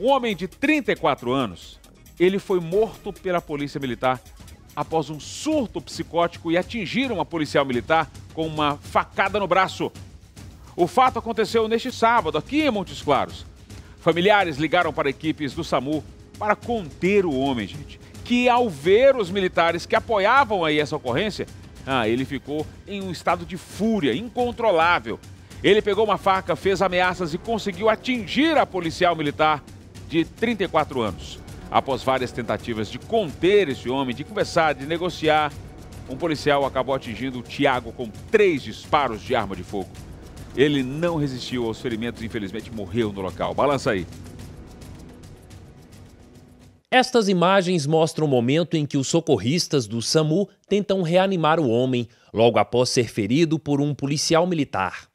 Um homem de 34 anos, ele foi morto pela polícia militar após um surto psicótico e atingiram a policial militar com uma facada no braço. O fato aconteceu neste sábado, aqui em Montes Claros. Familiares ligaram para equipes do SAMU para conter o homem, gente, que ao ver os militares que apoiavam aí essa ocorrência, ah, ele ficou em um estado de fúria incontrolável. Ele pegou uma faca, fez ameaças e conseguiu atingir a policial militar de 34 anos. Após várias tentativas de conter esse homem, de conversar, de negociar, um policial acabou atingindo o Tiago com três disparos de arma de fogo. Ele não resistiu aos ferimentos e infelizmente morreu no local. Balança aí. Estas imagens mostram o momento em que os socorristas do SAMU tentam reanimar o homem, logo após ser ferido por um policial militar.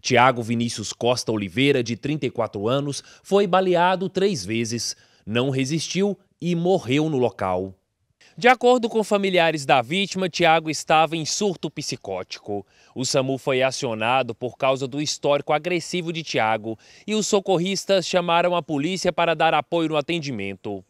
Tiago Vinícius Costa Oliveira, de 34 anos, foi baleado três vezes, não resistiu e morreu no local. De acordo com familiares da vítima, Tiago estava em surto psicótico. O SAMU foi acionado por causa do histórico agressivo de Tiago e os socorristas chamaram a polícia para dar apoio no atendimento.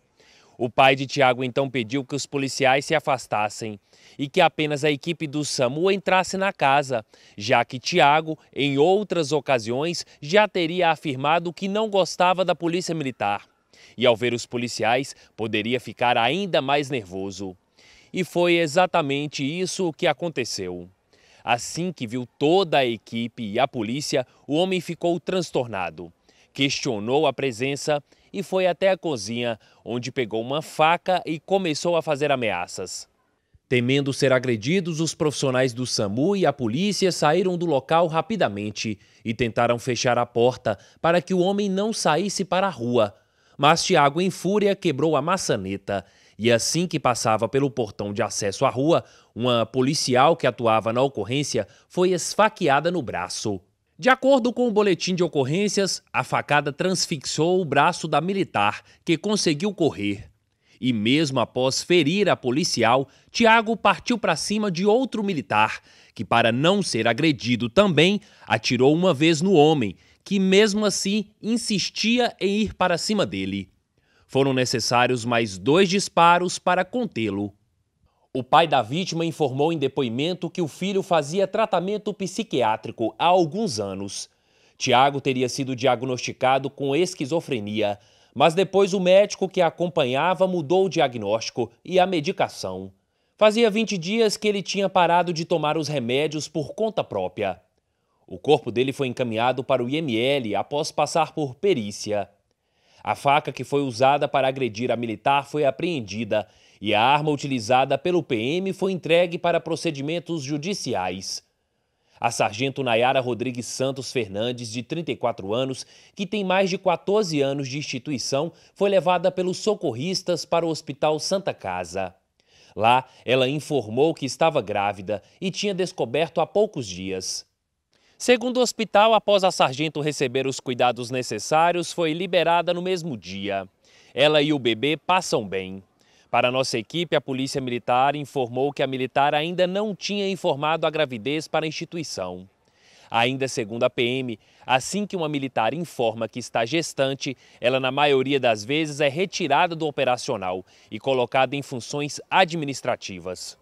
O pai de Tiago então pediu que os policiais se afastassem e que apenas a equipe do SAMU entrasse na casa, já que Tiago, em outras ocasiões, já teria afirmado que não gostava da polícia militar. E ao ver os policiais, poderia ficar ainda mais nervoso. E foi exatamente isso que aconteceu. Assim que viu toda a equipe e a polícia, o homem ficou transtornado questionou a presença e foi até a cozinha, onde pegou uma faca e começou a fazer ameaças. Temendo ser agredidos, os profissionais do SAMU e a polícia saíram do local rapidamente e tentaram fechar a porta para que o homem não saísse para a rua. Mas Tiago, em fúria, quebrou a maçaneta e assim que passava pelo portão de acesso à rua, uma policial que atuava na ocorrência foi esfaqueada no braço. De acordo com o boletim de ocorrências, a facada transfixou o braço da militar, que conseguiu correr. E mesmo após ferir a policial, Tiago partiu para cima de outro militar, que, para não ser agredido também, atirou uma vez no homem, que mesmo assim insistia em ir para cima dele. Foram necessários mais dois disparos para contê-lo. O pai da vítima informou em depoimento que o filho fazia tratamento psiquiátrico há alguns anos. Tiago teria sido diagnosticado com esquizofrenia, mas depois o médico que acompanhava mudou o diagnóstico e a medicação. Fazia 20 dias que ele tinha parado de tomar os remédios por conta própria. O corpo dele foi encaminhado para o IML após passar por perícia. A faca que foi usada para agredir a militar foi apreendida e a arma utilizada pelo PM foi entregue para procedimentos judiciais. A sargento Nayara Rodrigues Santos Fernandes, de 34 anos, que tem mais de 14 anos de instituição, foi levada pelos socorristas para o Hospital Santa Casa. Lá, ela informou que estava grávida e tinha descoberto há poucos dias. Segundo o hospital, após a sargento receber os cuidados necessários, foi liberada no mesmo dia. Ela e o bebê passam bem. Para nossa equipe, a Polícia Militar informou que a militar ainda não tinha informado a gravidez para a instituição. Ainda segundo a PM, assim que uma militar informa que está gestante, ela na maioria das vezes é retirada do operacional e colocada em funções administrativas.